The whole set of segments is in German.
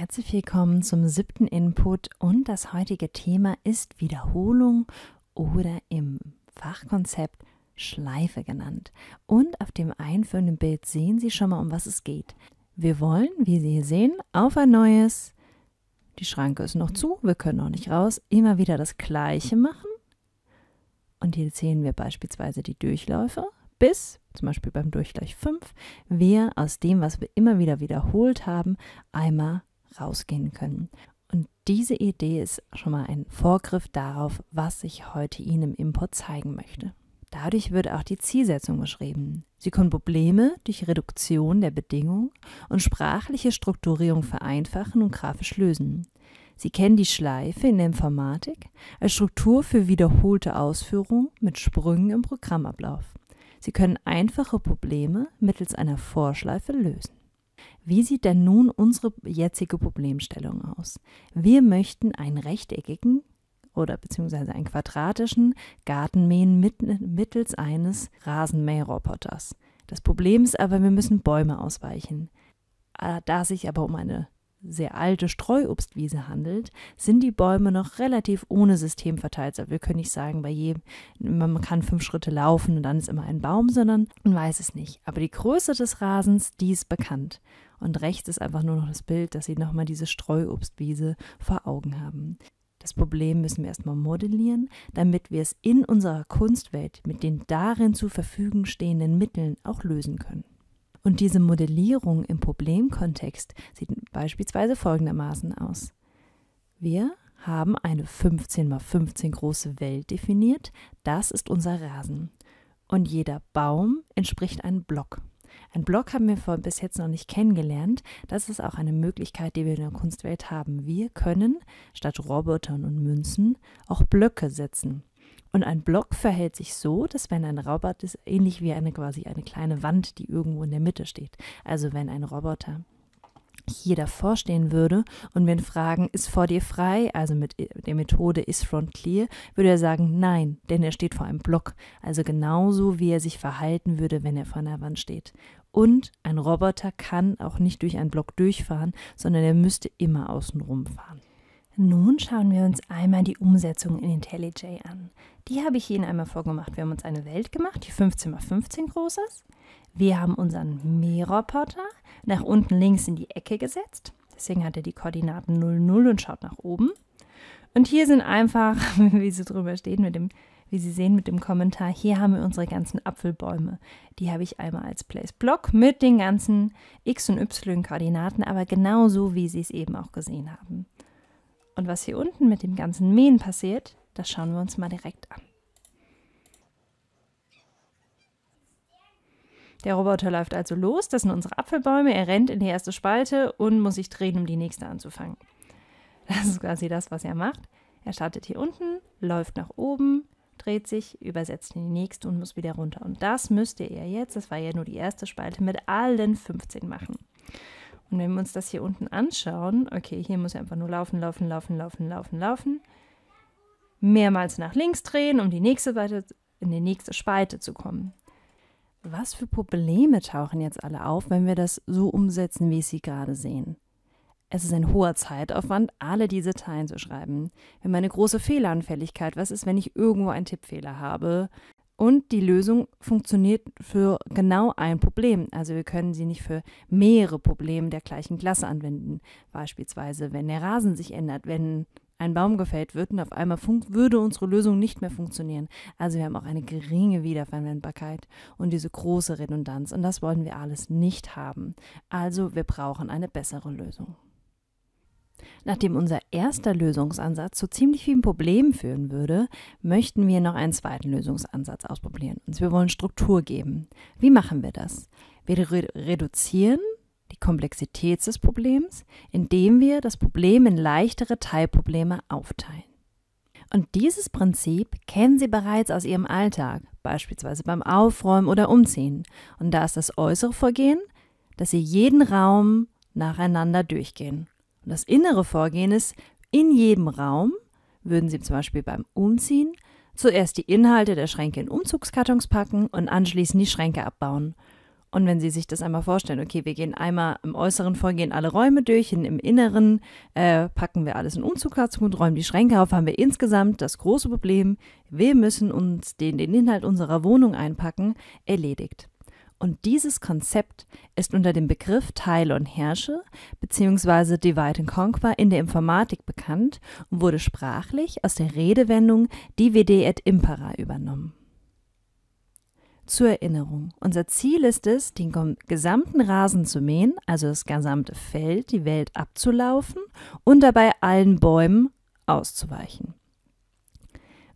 herzlich willkommen zum siebten Input und das heutige Thema ist Wiederholung oder im Fachkonzept Schleife genannt. Und auf dem einführenden Bild sehen Sie schon mal, um was es geht. Wir wollen, wie Sie hier sehen, auf ein neues, die Schranke ist noch zu, wir können noch nicht raus, immer wieder das gleiche machen. Und hier sehen wir beispielsweise die Durchläufe bis, zum Beispiel beim Durchgleich 5, wir aus dem, was wir immer wieder wiederholt haben, einmal rausgehen können. Und diese Idee ist schon mal ein Vorgriff darauf, was ich heute Ihnen im Import zeigen möchte. Dadurch wird auch die Zielsetzung beschrieben. Sie können Probleme durch Reduktion der Bedingungen und sprachliche Strukturierung vereinfachen und grafisch lösen. Sie kennen die Schleife in der Informatik als Struktur für wiederholte Ausführungen mit Sprüngen im Programmablauf. Sie können einfache Probleme mittels einer Vorschleife lösen. Wie sieht denn nun unsere jetzige Problemstellung aus? Wir möchten einen rechteckigen oder beziehungsweise einen quadratischen Garten mähen mit, mittels eines Rasenmäherroboters. Das Problem ist aber, wir müssen Bäume ausweichen. Ah, da es sich aber um eine sehr alte Streuobstwiese handelt, sind die Bäume noch relativ ohne System verteilt. Also wir können nicht sagen, bei jedem, man kann fünf Schritte laufen und dann ist immer ein Baum, sondern man weiß es nicht. Aber die Größe des Rasens, die ist bekannt und rechts ist einfach nur noch das Bild, dass sie nochmal diese Streuobstwiese vor Augen haben. Das Problem müssen wir erstmal modellieren, damit wir es in unserer Kunstwelt mit den darin zur Verfügung stehenden Mitteln auch lösen können. Und diese Modellierung im Problemkontext sieht beispielsweise folgendermaßen aus. Wir haben eine 15 x 15 große Welt definiert, das ist unser Rasen. Und jeder Baum entspricht einem Block. Ein Blog haben wir vor bis jetzt noch nicht kennengelernt. Das ist auch eine Möglichkeit, die wir in der Kunstwelt haben. Wir können statt Robotern und Münzen auch Blöcke setzen. Und ein Block verhält sich so, dass wenn ein Roboter ist, ähnlich wie eine quasi eine kleine Wand, die irgendwo in der Mitte steht. Also wenn ein Roboter hier davor stehen würde und wenn Fragen, ist vor dir frei, also mit der Methode ist front clear, würde er sagen nein, denn er steht vor einem Block, also genauso wie er sich verhalten würde, wenn er vor einer Wand steht. Und ein Roboter kann auch nicht durch einen Block durchfahren, sondern er müsste immer außenrum fahren. Nun schauen wir uns einmal die Umsetzung in IntelliJ an. Die habe ich Ihnen einmal vorgemacht. Wir haben uns eine Welt gemacht, die 15x15 groß ist. Wir haben unseren Mähroboter nach unten links in die Ecke gesetzt. Deswegen hat er die Koordinaten 0, 0 und schaut nach oben. Und hier sind einfach, wie sie drüber stehen, mit dem, wie Sie sehen mit dem Kommentar, hier haben wir unsere ganzen Apfelbäume. Die habe ich einmal als Place-Block mit den ganzen x- und y-Koordinaten, aber genau so, wie Sie es eben auch gesehen haben. Und was hier unten mit dem ganzen Mähen passiert, das schauen wir uns mal direkt an. Der Roboter läuft also los, das sind unsere Apfelbäume, er rennt in die erste Spalte und muss sich drehen, um die nächste anzufangen. Das ist quasi das, was er macht. Er startet hier unten, läuft nach oben, dreht sich, übersetzt in die nächste und muss wieder runter. Und das müsste er jetzt, das war ja nur die erste Spalte, mit allen 15 machen. Und wenn wir uns das hier unten anschauen, okay, hier muss er einfach nur laufen, laufen, laufen, laufen, laufen, laufen. Mehrmals nach links drehen, um die nächste Seite, in die nächste Spalte zu kommen was für Probleme tauchen jetzt alle auf, wenn wir das so umsetzen, wie Sie gerade sehen? Es ist ein hoher Zeitaufwand, alle diese Teilen zu schreiben. Wenn meine große Fehleranfälligkeit. Was ist, wenn ich irgendwo einen Tippfehler habe? Und die Lösung funktioniert für genau ein Problem. Also wir können sie nicht für mehrere Probleme der gleichen Klasse anwenden. Beispielsweise, wenn der Rasen sich ändert, wenn ein Baum gefällt wird und auf einmal würde unsere Lösung nicht mehr funktionieren. Also wir haben auch eine geringe Wiederverwendbarkeit und diese große Redundanz und das wollen wir alles nicht haben. Also wir brauchen eine bessere Lösung. Nachdem unser erster Lösungsansatz zu ziemlich vielen Problemen führen würde, möchten wir noch einen zweiten Lösungsansatz ausprobieren. Und wir wollen Struktur geben. Wie machen wir das? Wir reduzieren Komplexität des Problems, indem wir das Problem in leichtere Teilprobleme aufteilen. Und dieses Prinzip kennen Sie bereits aus Ihrem Alltag, beispielsweise beim Aufräumen oder Umziehen. Und da ist das äußere Vorgehen, dass Sie jeden Raum nacheinander durchgehen. Und das innere Vorgehen ist, in jedem Raum würden Sie zum Beispiel beim Umziehen zuerst die Inhalte der Schränke in Umzugskartons packen und anschließend die Schränke abbauen. Und wenn Sie sich das einmal vorstellen, okay, wir gehen einmal im äußeren gehen alle Räume durch, im Inneren äh, packen wir alles in Umzugskarten und räumen die Schränke auf, haben wir insgesamt das große Problem, wir müssen uns den, den Inhalt unserer Wohnung einpacken, erledigt. Und dieses Konzept ist unter dem Begriff Teile und Herrsche bzw. Divide and Conquer in der Informatik bekannt und wurde sprachlich aus der Redewendung DVD et Impera übernommen zur Erinnerung. Unser Ziel ist es, den gesamten Rasen zu mähen, also das gesamte Feld, die Welt abzulaufen und dabei allen Bäumen auszuweichen.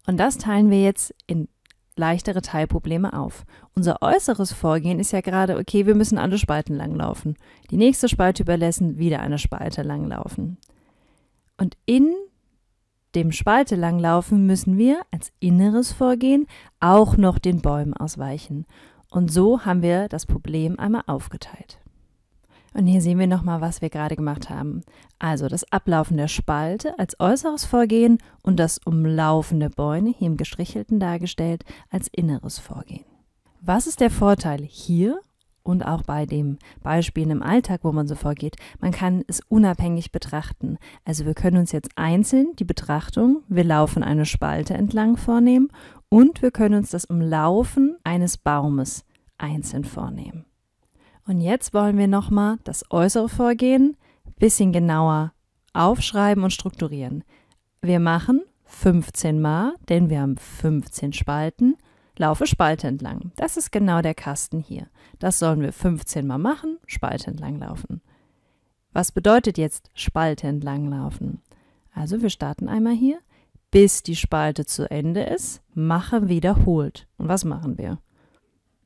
Und das teilen wir jetzt in leichtere Teilprobleme auf. Unser äußeres Vorgehen ist ja gerade, okay, wir müssen alle Spalten langlaufen. Die nächste Spalte überlassen, wieder eine Spalte langlaufen. Und in dem Spalte langlaufen, müssen wir als inneres Vorgehen auch noch den Bäumen ausweichen. Und so haben wir das Problem einmal aufgeteilt. Und hier sehen wir nochmal, was wir gerade gemacht haben. Also das Ablaufen der Spalte als äußeres Vorgehen und das Umlaufen der Bäume, hier im gestrichelten dargestellt, als inneres Vorgehen. Was ist der Vorteil hier und auch bei dem Beispiel im Alltag, wo man so vorgeht, man kann es unabhängig betrachten. Also wir können uns jetzt einzeln die Betrachtung, wir laufen eine Spalte entlang vornehmen und wir können uns das Umlaufen eines Baumes einzeln vornehmen. Und jetzt wollen wir nochmal das äußere Vorgehen ein bisschen genauer aufschreiben und strukturieren. Wir machen 15 Mal, denn wir haben 15 Spalten laufe Spalte entlang. Das ist genau der Kasten hier. Das sollen wir 15 mal machen, Spalte entlang laufen. Was bedeutet jetzt Spalte entlang laufen? Also wir starten einmal hier, bis die Spalte zu Ende ist, mache wiederholt. Und was machen wir?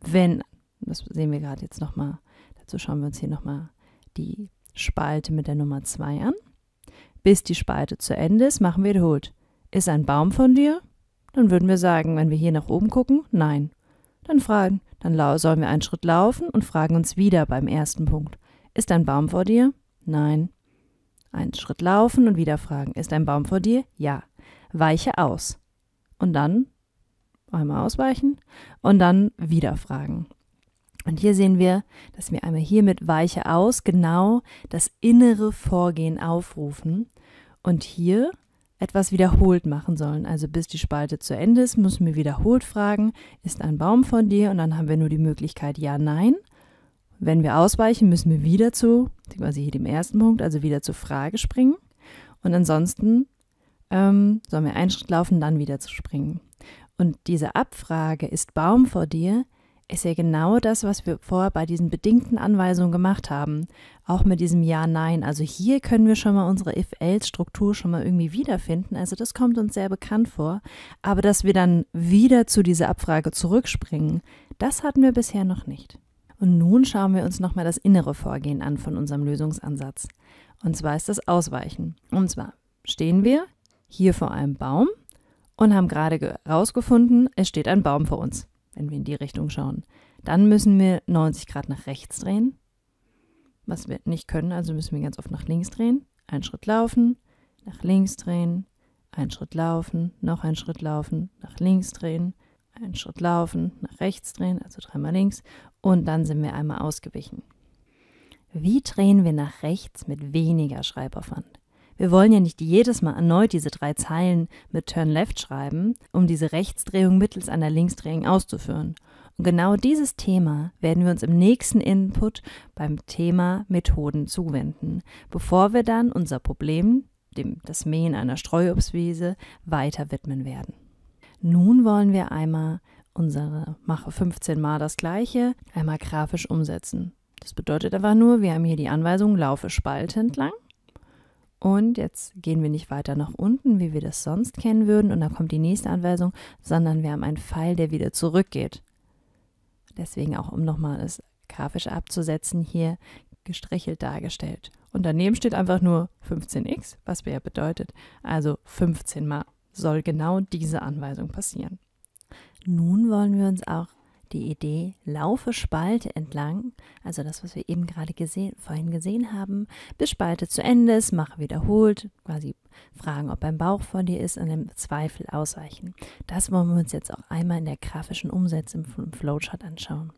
Wenn, das sehen wir gerade jetzt nochmal, dazu schauen wir uns hier nochmal die Spalte mit der Nummer 2 an. Bis die Spalte zu Ende ist, machen wir wiederholt. Ist ein Baum von dir? dann würden wir sagen, wenn wir hier nach oben gucken, nein. Dann fragen, dann sollen wir einen Schritt laufen und fragen uns wieder beim ersten Punkt. Ist ein Baum vor dir? Nein. Einen Schritt laufen und wieder fragen. Ist ein Baum vor dir? Ja. Weiche aus. Und dann einmal ausweichen und dann wieder fragen. Und hier sehen wir, dass wir einmal hier mit Weiche aus genau das innere Vorgehen aufrufen. Und hier etwas wiederholt machen sollen. Also bis die Spalte zu Ende ist, müssen wir wiederholt fragen, ist ein Baum von dir? Und dann haben wir nur die Möglichkeit ja, nein. Wenn wir ausweichen, müssen wir wieder zu, quasi hier dem ersten Punkt, also wieder zur Frage springen. Und ansonsten ähm, sollen wir einen Schritt laufen, dann wieder zu springen. Und diese Abfrage, ist Baum vor dir, ist ja genau das, was wir vorher bei diesen bedingten Anweisungen gemacht haben. Auch mit diesem Ja-Nein. Also hier können wir schon mal unsere If-Else-Struktur schon mal irgendwie wiederfinden. Also das kommt uns sehr bekannt vor. Aber dass wir dann wieder zu dieser Abfrage zurückspringen, das hatten wir bisher noch nicht. Und nun schauen wir uns nochmal das innere Vorgehen an von unserem Lösungsansatz. Und zwar ist das Ausweichen. Und zwar stehen wir hier vor einem Baum und haben gerade herausgefunden, es steht ein Baum vor uns wenn wir in die Richtung schauen. Dann müssen wir 90 Grad nach rechts drehen, was wir nicht können, also müssen wir ganz oft nach links drehen. Einen Schritt laufen, nach links drehen, einen Schritt laufen, noch einen Schritt laufen, nach links drehen, einen Schritt laufen, nach rechts drehen, also dreimal links und dann sind wir einmal ausgewichen. Wie drehen wir nach rechts mit weniger Schreibaufwand? Wir wollen ja nicht jedes Mal erneut diese drei Zeilen mit Turn Left schreiben, um diese Rechtsdrehung mittels einer Linksdrehung auszuführen. Und genau dieses Thema werden wir uns im nächsten Input beim Thema Methoden zuwenden, bevor wir dann unser Problem, dem das Mähen einer Streuobstwiese, weiter widmen werden. Nun wollen wir einmal unsere Mache 15 Mal das gleiche einmal grafisch umsetzen. Das bedeutet aber nur, wir haben hier die Anweisung, laufe Spalte entlang und jetzt gehen wir nicht weiter nach unten, wie wir das sonst kennen würden, und dann kommt die nächste Anweisung, sondern wir haben einen Pfeil, der wieder zurückgeht. Deswegen auch, um nochmal es grafisch abzusetzen, hier gestrichelt dargestellt. Und daneben steht einfach nur 15x, was ja bedeutet, also 15 mal soll genau diese Anweisung passieren. Nun wollen wir uns auch die Idee, laufe Spalte entlang, also das, was wir eben gerade gesehen, vorhin gesehen haben, bis Spalte zu Ende ist, mache wiederholt, quasi fragen, ob ein Bauch vor dir ist, an dem Zweifel ausweichen. Das wollen wir uns jetzt auch einmal in der grafischen Umsetzung im Flowchart anschauen.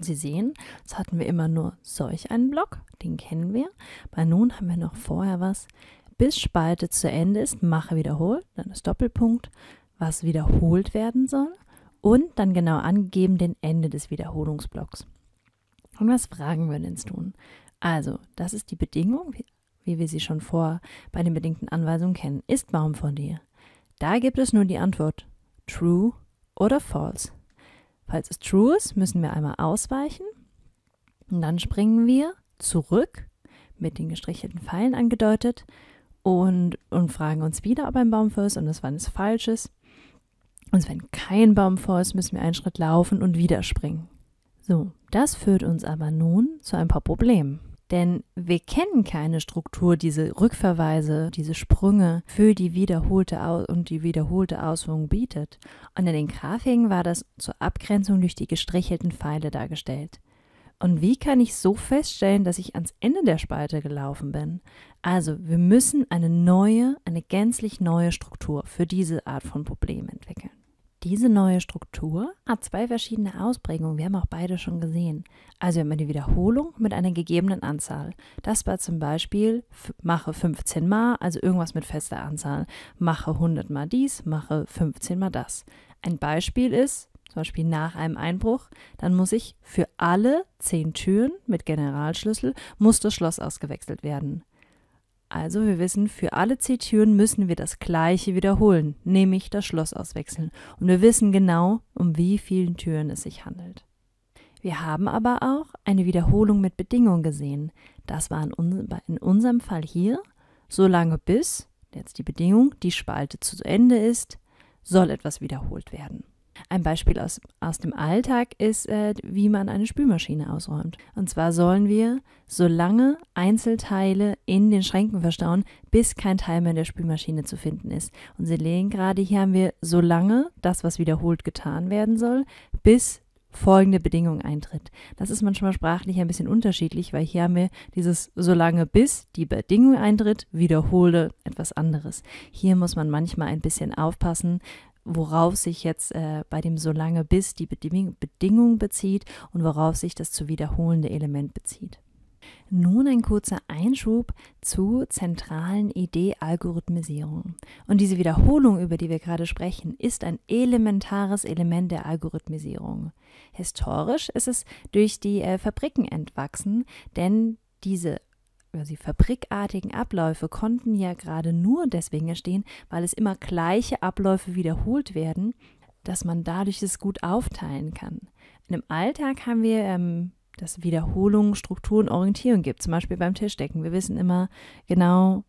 Sie sehen, jetzt hatten wir immer nur solch einen Block, den kennen wir, aber nun haben wir noch vorher was, bis Spalte zu Ende ist, mache wiederholt, dann ist Doppelpunkt, was wiederholt werden soll und dann genau angeben den Ende des Wiederholungsblocks. Und was fragen wir denn tun? Also, das ist die Bedingung, wie wir sie schon vor bei den bedingten Anweisungen kennen. Ist Baum von dir? Da gibt es nur die Antwort True oder False. Falls es True ist, müssen wir einmal ausweichen und dann springen wir zurück mit den gestrichelten Pfeilen angedeutet und, und fragen uns wieder, ob ein Baum für ist und es wann es falsch ist. Also wenn kein Baum vor ist, müssen wir einen Schritt laufen und wieder springen. So, das führt uns aber nun zu ein paar Problemen. Denn wir kennen keine Struktur, diese Rückverweise, diese Sprünge für die wiederholte Aus und die wiederholte Ausführung bietet. Und in den Grafiken war das zur Abgrenzung durch die gestrichelten Pfeile dargestellt. Und wie kann ich so feststellen, dass ich ans Ende der Spalte gelaufen bin? Also, wir müssen eine neue, eine gänzlich neue Struktur für diese Art von Problem entwickeln diese neue Struktur hat zwei verschiedene Ausprägungen. Wir haben auch beide schon gesehen. Also wir haben eine Wiederholung mit einer gegebenen Anzahl. Das war zum Beispiel, mache 15 mal, also irgendwas mit fester Anzahl. Mache 100 mal dies, mache 15 mal das. Ein Beispiel ist, zum Beispiel nach einem Einbruch, dann muss ich für alle 10 Türen mit Generalschlüssel, muss das Schloss ausgewechselt werden. Also wir wissen, für alle c Türen müssen wir das gleiche wiederholen, nämlich das Schloss auswechseln. Und wir wissen genau, um wie vielen Türen es sich handelt. Wir haben aber auch eine Wiederholung mit Bedingungen gesehen. Das war in, un in unserem Fall hier, solange bis, jetzt die Bedingung, die Spalte zu Ende ist, soll etwas wiederholt werden. Ein Beispiel aus, aus dem Alltag ist, äh, wie man eine Spülmaschine ausräumt. Und zwar sollen wir so lange Einzelteile in den Schränken verstauen, bis kein Teil mehr in der Spülmaschine zu finden ist. Und Sie sehen gerade, hier haben wir so lange das, was wiederholt getan werden soll, bis folgende Bedingung eintritt. Das ist manchmal sprachlich ein bisschen unterschiedlich, weil hier haben wir dieses solange bis die Bedingung eintritt, wiederhole etwas anderes. Hier muss man manchmal ein bisschen aufpassen, worauf sich jetzt äh, bei dem so lange bis die Beding Bedingung bezieht und worauf sich das zu wiederholende Element bezieht. Nun ein kurzer Einschub zu zentralen Idee-Algorithmisierung. Und diese Wiederholung, über die wir gerade sprechen, ist ein elementares Element der Algorithmisierung. Historisch ist es durch die äh, Fabriken entwachsen, denn diese quasi fabrikartigen Abläufe konnten ja gerade nur deswegen entstehen, weil es immer gleiche Abläufe wiederholt werden, dass man dadurch es gut aufteilen kann. In dem Alltag haben wir ähm, dass Wiederholung, Strukturen, Orientierung gibt, zum Beispiel beim Tischdecken. Wir wissen immer genau,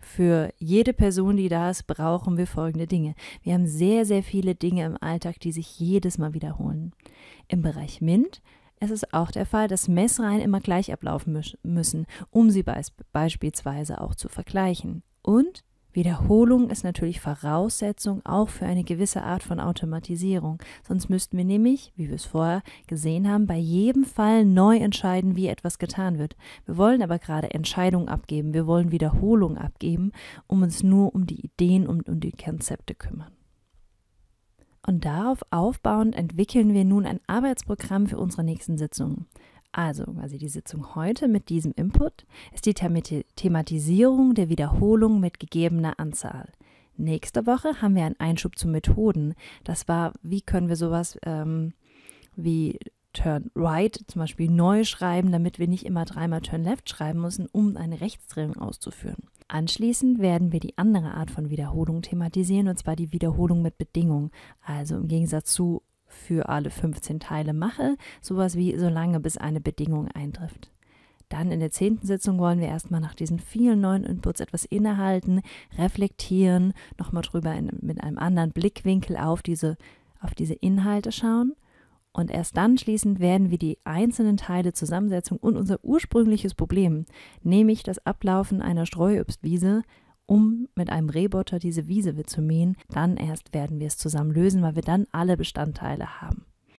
für jede Person, die da ist, brauchen wir folgende Dinge. Wir haben sehr, sehr viele Dinge im Alltag, die sich jedes Mal wiederholen. Im Bereich MINT es ist auch der Fall, dass Messreihen immer gleich ablaufen müssen, um sie beispielsweise auch zu vergleichen. Und Wiederholung ist natürlich Voraussetzung auch für eine gewisse Art von Automatisierung. Sonst müssten wir nämlich, wie wir es vorher gesehen haben, bei jedem Fall neu entscheiden, wie etwas getan wird. Wir wollen aber gerade Entscheidungen abgeben, wir wollen Wiederholung abgeben, um uns nur um die Ideen und um die Konzepte kümmern. Und darauf aufbauend entwickeln wir nun ein Arbeitsprogramm für unsere nächsten Sitzungen. Also quasi die Sitzung heute mit diesem Input ist die Thematisierung der Wiederholung mit gegebener Anzahl. Nächste Woche haben wir einen Einschub zu Methoden. Das war, wie können wir sowas ähm, wie Turn Right zum Beispiel neu schreiben, damit wir nicht immer dreimal Turn Left schreiben müssen, um eine Rechtsdrehung auszuführen. Anschließend werden wir die andere Art von Wiederholung thematisieren, und zwar die Wiederholung mit Bedingungen. Also im Gegensatz zu für alle 15 Teile mache, sowas wie so lange, bis eine Bedingung eintrifft. Dann in der zehnten Sitzung wollen wir erstmal nach diesen vielen neuen Inputs etwas innehalten, reflektieren, nochmal drüber in, mit einem anderen Blickwinkel auf diese, auf diese Inhalte schauen und erst dann schließend werden wir die einzelnen Teile, Zusammensetzung und unser ursprüngliches Problem, nämlich das Ablaufen einer Streuobstwiese, um mit einem Rehbotter diese Wiese zu mähen, dann erst werden wir es zusammen lösen, weil wir dann alle Bestandteile haben.